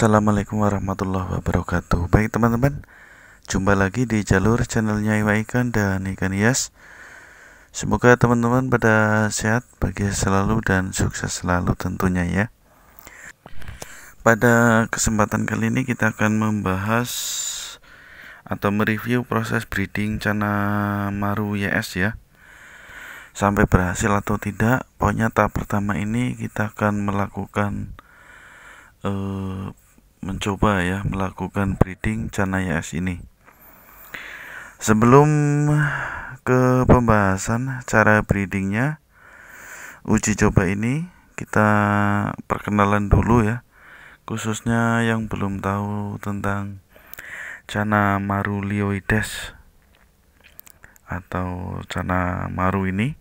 Assalamualaikum warahmatullahi wabarakatuh Baik teman-teman Jumpa lagi di jalur channelnya Iwa Ikan dan Ikan Hias Semoga teman-teman pada sehat Bagi selalu dan sukses selalu tentunya ya Pada kesempatan kali ini kita akan membahas Atau mereview proses breeding Cana Maru YS ya Sampai berhasil atau tidak Pokoknya tahap pertama ini kita akan melakukan eh, mencoba ya melakukan breeding cana hias ini. Sebelum ke pembahasan cara breedingnya uji coba ini kita perkenalan dulu ya khususnya yang belum tahu tentang cana marulioides atau cana maru ini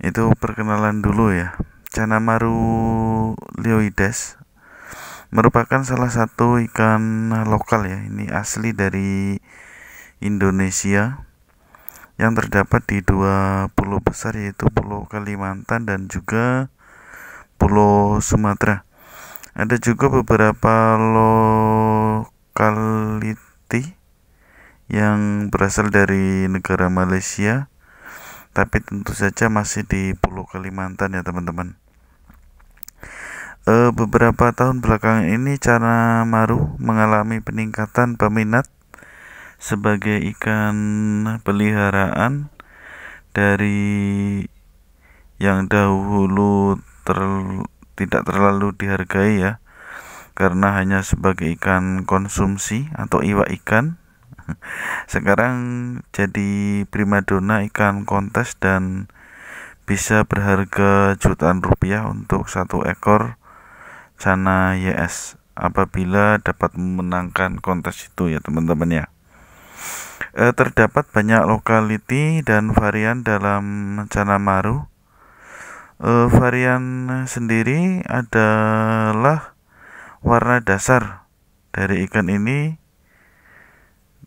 itu perkenalan dulu ya cana maru lioides merupakan salah satu ikan lokal ya ini asli dari Indonesia yang terdapat di dua pulau besar yaitu Pulau Kalimantan dan juga Pulau Sumatera ada juga beberapa lokaliti yang berasal dari negara Malaysia tapi tentu saja masih di Pulau Kalimantan ya teman-teman e, beberapa tahun belakangan ini cara maru mengalami peningkatan peminat sebagai ikan peliharaan dari yang dahulu ter, tidak terlalu dihargai ya karena hanya sebagai ikan konsumsi atau iwak ikan sekarang jadi primadona ikan kontes dan bisa berharga jutaan rupiah untuk satu ekor Cana YS apabila dapat memenangkan kontes itu ya teman-teman ya e, terdapat banyak lokaliti dan varian dalam Cana Maru e, varian sendiri adalah warna dasar dari ikan ini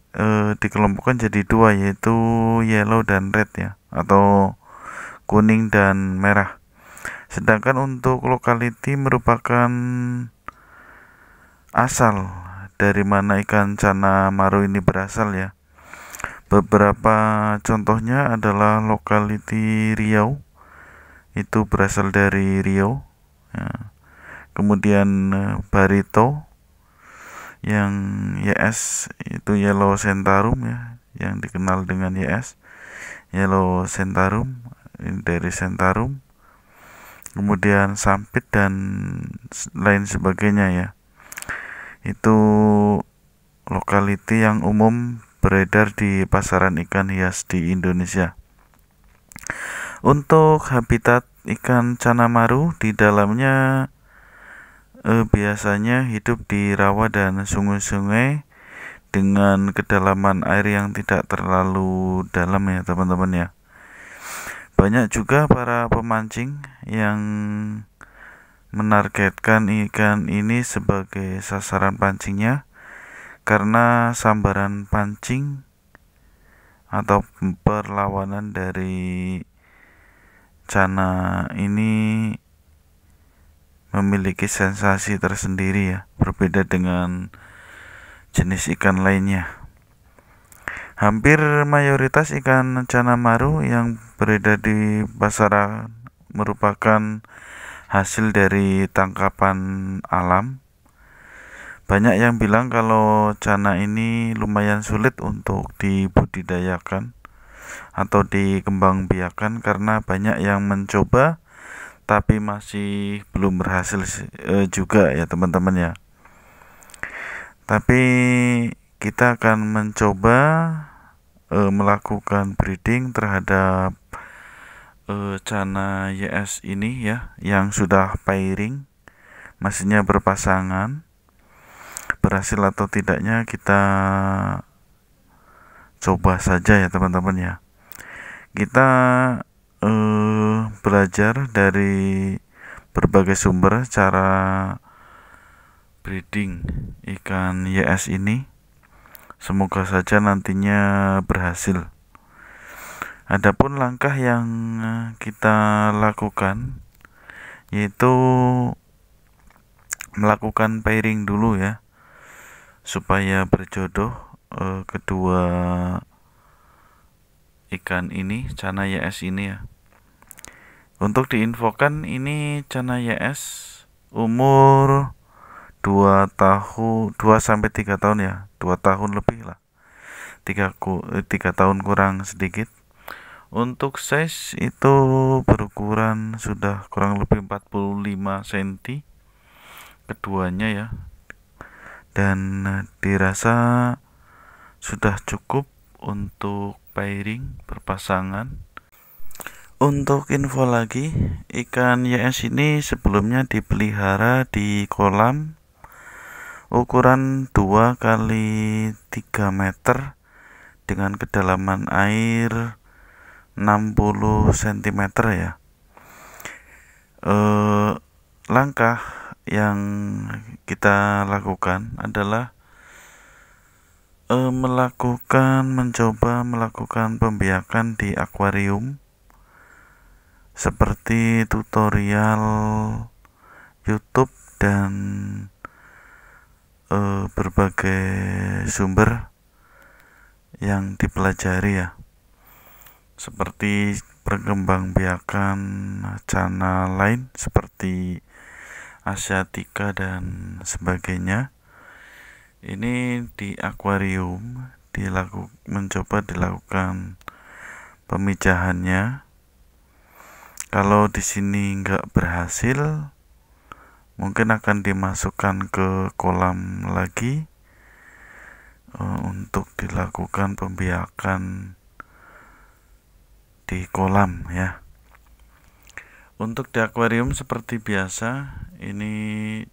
e, dikelompokkan jadi dua yaitu yellow dan red ya atau kuning dan merah sedangkan untuk locality merupakan asal dari mana ikan cana maru ini berasal ya beberapa contohnya adalah locality Riau itu berasal dari Riau ya. kemudian eh, Barito yang YS itu Yellow Sentarum ya yang dikenal dengan YS Yellow Sentarum eh, dari Sentarum kemudian sampit dan lain sebagainya ya itu lokality yang umum beredar di pasaran ikan hias di Indonesia untuk habitat ikan canamaru di dalamnya eh, biasanya hidup di rawa dan sungai-sungai dengan kedalaman air yang tidak terlalu dalam ya teman-teman ya banyak juga para pemancing yang menargetkan ikan ini sebagai sasaran pancingnya karena sambaran pancing atau perlawanan dari cana ini memiliki sensasi tersendiri ya berbeda dengan jenis ikan lainnya hampir mayoritas ikan cana maru yang beredar di pasaran merupakan hasil dari tangkapan alam. Banyak yang bilang kalau cana ini lumayan sulit untuk dibudidayakan atau dikembangbiakan karena banyak yang mencoba tapi masih belum berhasil e, juga ya teman-teman ya. Tapi kita akan mencoba e, melakukan breeding terhadap e, eh, cana YS ini ya yang sudah pairing maksudnya berpasangan berhasil atau tidaknya kita coba saja ya teman-teman ya kita eh, belajar dari berbagai sumber cara breeding ikan YS ini Semoga saja nantinya berhasil. Adapun langkah yang eh, kita lakukan yaitu melakukan pairing dulu ya supaya berjodoh eh, kedua ikan ini cana YS ini ya. Untuk diinfokan ini cana YS umur 2 tahun 2 sampai 3 tahun ya dua tahun lebih lah tiga ku eh, tiga tahun kurang sedikit untuk size itu berukuran sudah kurang lebih 45 cm keduanya ya dan eh, dirasa sudah cukup untuk pairing berpasangan untuk info lagi ikan YS ini sebelumnya dipelihara di kolam ukuran 2 kali 3 meter dengan kedalaman air 60 cm ya e, langkah yang kita lakukan adalah e, melakukan mencoba melakukan pembiakan di akuarium seperti tutorial YouTube dan uh, berbagai sumber yang dipelajari ya seperti perkembangbiakan channel lain seperti asiatica dan sebagainya ini di akuarium dilaku, mencoba dilakukan pemijahannya kalau di sini nggak berhasil mungkin akan dimasukkan ke kolam lagi uh, untuk dilakukan pembiakan di kolam ya untuk di akuarium seperti biasa ini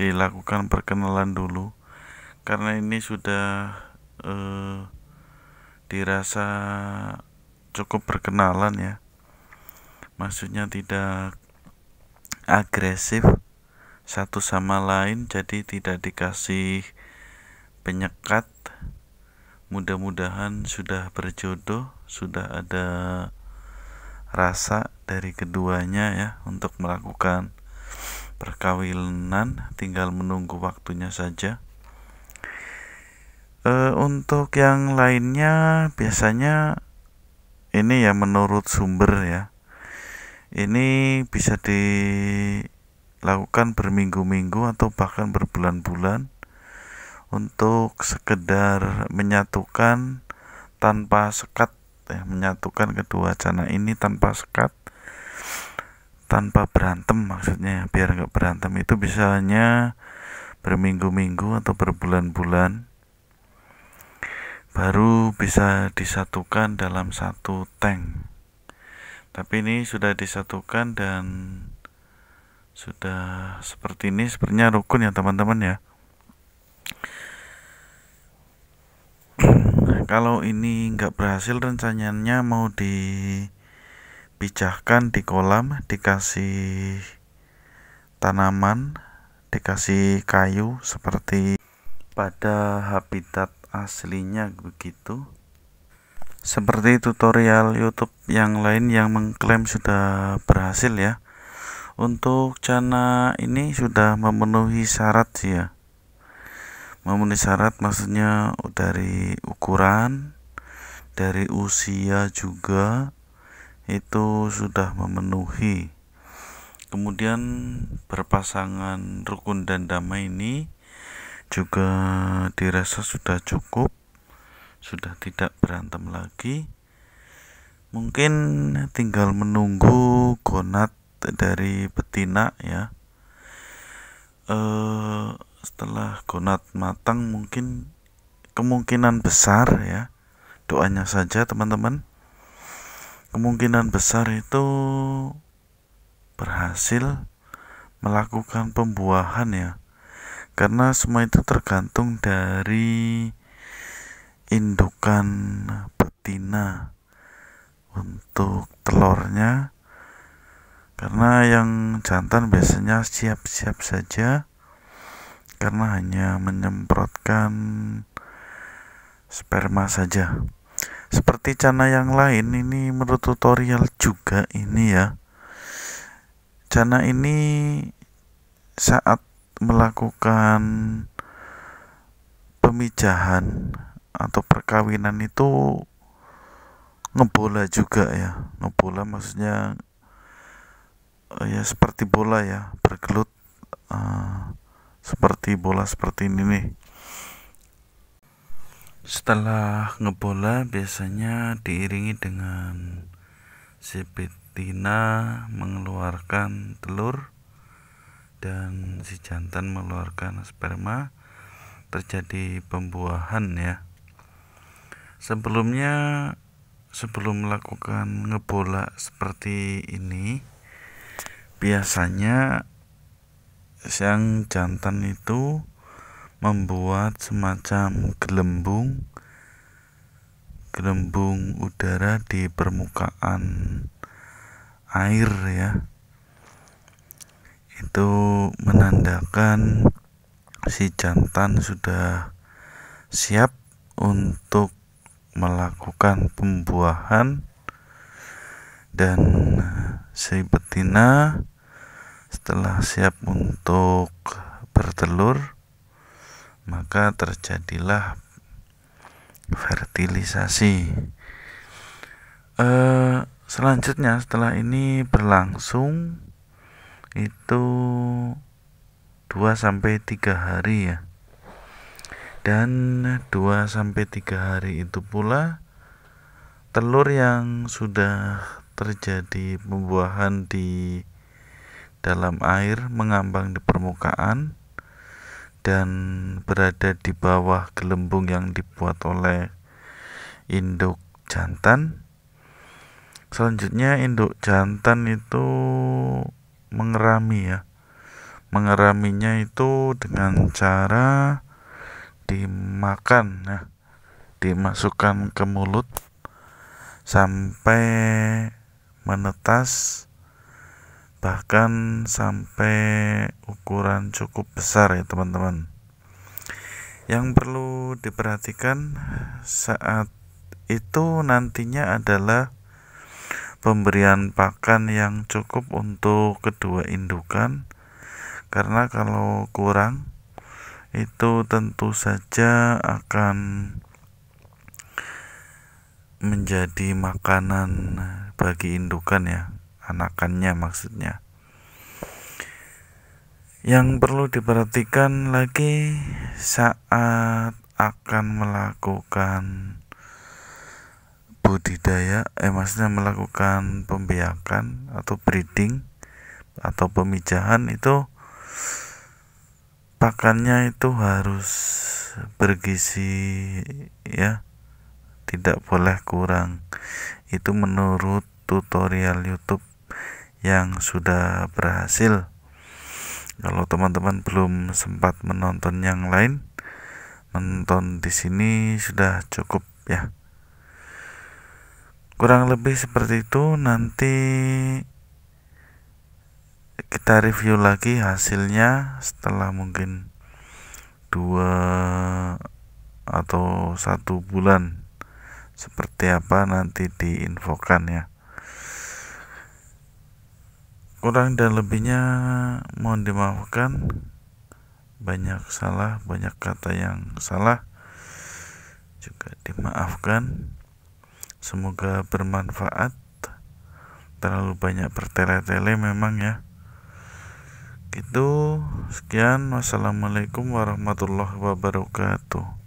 dilakukan perkenalan dulu karena ini sudah uh, dirasa cukup perkenalan ya maksudnya tidak agresif satu sama lain jadi tidak dikasih penyekat mudah-mudahan sudah berjodoh sudah ada rasa dari keduanya ya untuk melakukan perkawinan tinggal menunggu waktunya saja e, untuk yang lainnya biasanya ini ya menurut sumber ya ini bisa di lakukan berminggu-minggu atau bahkan berbulan-bulan untuk sekedar menyatukan tanpa sekat ya, menyatukan kedua cana ini tanpa sekat tanpa berantem maksudnya biar nggak berantem itu bisanya berminggu-minggu atau berbulan-bulan baru bisa disatukan dalam satu tank tapi ini sudah disatukan dan sudah seperti ini sepertinya rukun ya teman-teman ya kalau ini nggak berhasil rencananya mau dipijahkan di kolam dikasih tanaman dikasih kayu seperti pada habitat aslinya begitu seperti tutorial YouTube yang lain yang mengklaim sudah berhasil ya untuk cana ini sudah memenuhi syarat sih ya memenuhi syarat maksudnya dari ukuran dari usia juga itu sudah memenuhi kemudian berpasangan rukun dan damai ini juga dirasa sudah cukup sudah tidak berantem lagi mungkin tinggal menunggu gonat dari betina ya eh setelah gonad matang mungkin kemungkinan besar ya doanya saja teman-teman kemungkinan besar itu berhasil melakukan pembuahan ya karena semua itu tergantung dari indukan betina untuk telurnya karena yang jantan biasanya siap-siap saja karena hanya menyemprotkan sperma saja seperti cana yang lain ini menurut tutorial juga ini ya cana ini saat melakukan pemijahan atau perkawinan itu ngebola juga ya ngebola maksudnya Oh ya seperti bola ya bergelut uh, seperti bola seperti ini nih setelah ngebola biasanya diiringi dengan si betina mengeluarkan telur dan si jantan mengeluarkan sperma terjadi pembuahan ya sebelumnya sebelum melakukan ngebola seperti ini biasanya siang jantan itu membuat semacam gelembung gelembung udara di permukaan air ya itu menandakan si jantan sudah siap untuk melakukan pembuahan dan si betina setelah siap untuk bertelur maka terjadilah fertilisasi e, selanjutnya setelah ini berlangsung itu 2 sampai 3 hari ya dan 2 sampai 3 hari itu pula telur yang sudah terjadi pembuahan di dalam air mengambang di permukaan dan berada di bawah gelembung yang dibuat oleh induk jantan. Selanjutnya induk jantan itu mengerami ya. Mengeraminya itu dengan cara dimakan ya. Dimasukkan ke mulut sampai menetas bahkan sampai ukuran cukup besar ya teman-teman yang perlu diperhatikan saat itu nantinya adalah pemberian pakan yang cukup untuk kedua indukan karena kalau kurang itu tentu saja akan menjadi makanan bagi indukan ya anakannya maksudnya yang perlu diperhatikan lagi saat akan melakukan budidaya eh maksudnya melakukan pembiakan atau breeding atau pemijahan itu pakannya itu harus bergizi ya tidak boleh kurang itu menurut tutorial YouTube yang sudah berhasil. Kalau teman-teman belum sempat menonton yang lain, menonton di sini sudah cukup ya. Kurang lebih seperti itu nanti kita review lagi hasilnya setelah mungkin dua atau satu bulan seperti apa nanti diinfokan ya kurang dan lebihnya mohon dimaafkan banyak salah banyak kata yang salah juga dimaafkan semoga bermanfaat terlalu banyak bertele-tele memang ya itu sekian wassalamualaikum warahmatullahi wabarakatuh